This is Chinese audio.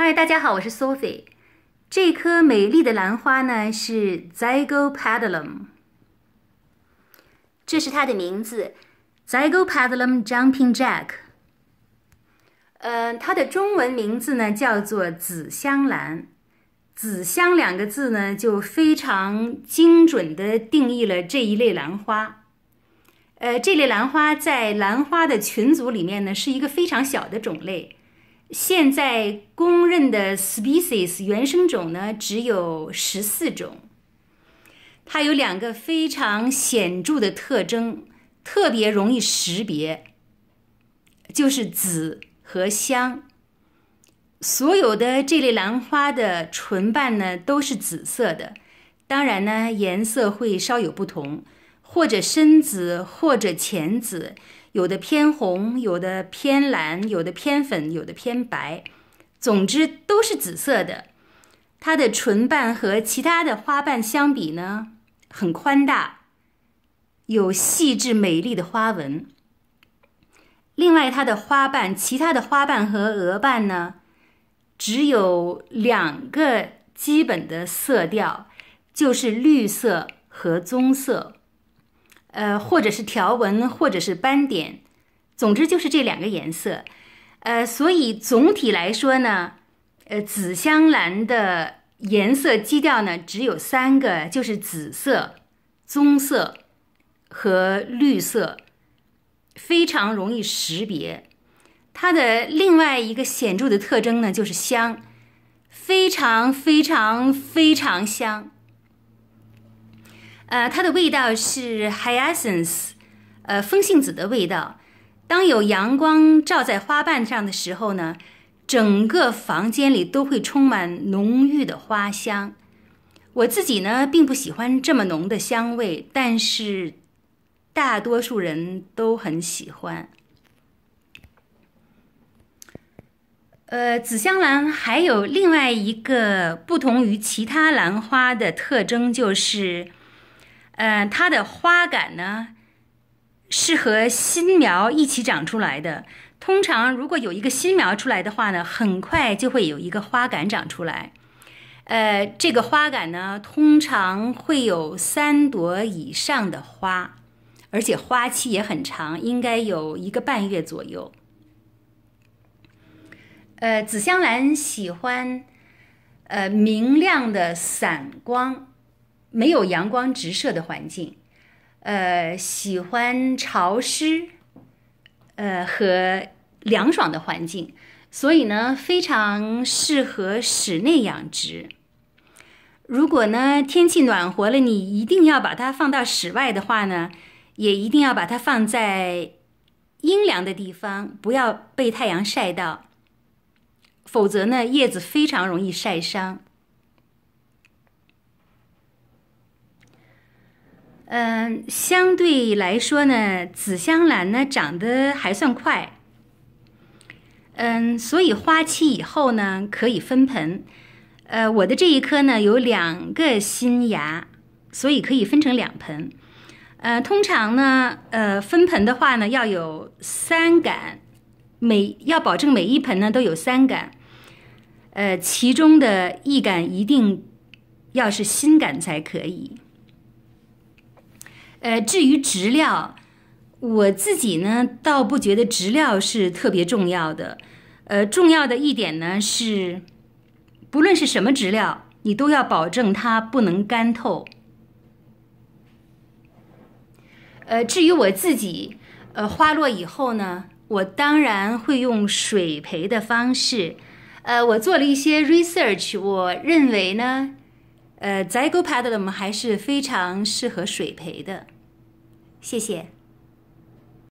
嗨，大家好，我是 Sophie。这棵美丽的兰花呢是 Zygopetalum，这是它的名字，Zygopetalum Jumping Jack。呃，它的中文名字呢叫做紫香兰。紫香两个字呢就非常精准的定义了这一类兰花。呃，这类兰花在兰花的群组里面呢是一个非常小的种类。现在公认的 species 原生种呢，只有十四种。它有两个非常显著的特征，特别容易识别，就是紫和香。所有的这类兰花的唇瓣呢，都是紫色的，当然呢，颜色会稍有不同，或者深紫，或者浅紫。有的偏红，有的偏蓝，有的偏粉，有的偏白，总之都是紫色的。它的唇瓣和其他的花瓣相比呢，很宽大，有细致美丽的花纹。另外，它的花瓣，其他的花瓣和鹅瓣呢，只有两个基本的色调，就是绿色和棕色。呃，或者是条纹，或者是斑点，总之就是这两个颜色。呃，所以总体来说呢，呃，紫香兰的颜色基调呢只有三个，就是紫色、棕色和绿色，非常容易识别。它的另外一个显著的特征呢就是香，非常非常非常香。呃，它的味道是 hyacinths，呃，风信子的味道。当有阳光照在花瓣上的时候呢，整个房间里都会充满浓郁的花香。我自己呢，并不喜欢这么浓的香味，但是大多数人都很喜欢。呃，紫香兰还有另外一个不同于其他兰花的特征，就是。嗯，它的花杆呢是和新苗一起长出来的。通常，如果有一个新苗出来的话呢，很快就会有一个花杆长出来。呃，这个花杆呢，通常会有三朵以上的花，而且花期也很长，应该有一个半月左右。呃，紫香兰喜欢呃明亮的散光。没有阳光直射的环境，呃，喜欢潮湿，呃和凉爽的环境，所以呢，非常适合室内养殖。如果呢天气暖和了，你一定要把它放到室外的话呢，也一定要把它放在阴凉的地方，不要被太阳晒到，否则呢叶子非常容易晒伤。嗯，相对来说呢，紫香兰呢长得还算快。嗯，所以花期以后呢可以分盆。呃，我的这一颗呢有两个新芽，所以可以分成两盆。呃，通常呢，呃，分盆的话呢要有三杆，每要保证每一盆呢都有三杆。呃，其中的一杆一定要是新杆才可以。呃，至于植料，我自己呢，倒不觉得植料是特别重要的。呃，重要的一点呢是，不论是什么植料，你都要保证它不能干透。呃，至于我自己，呃，花落以后呢，我当然会用水培的方式。呃，我做了一些 research，我认为呢。呃，Zygopetalum 还是非常适合水培的。谢谢。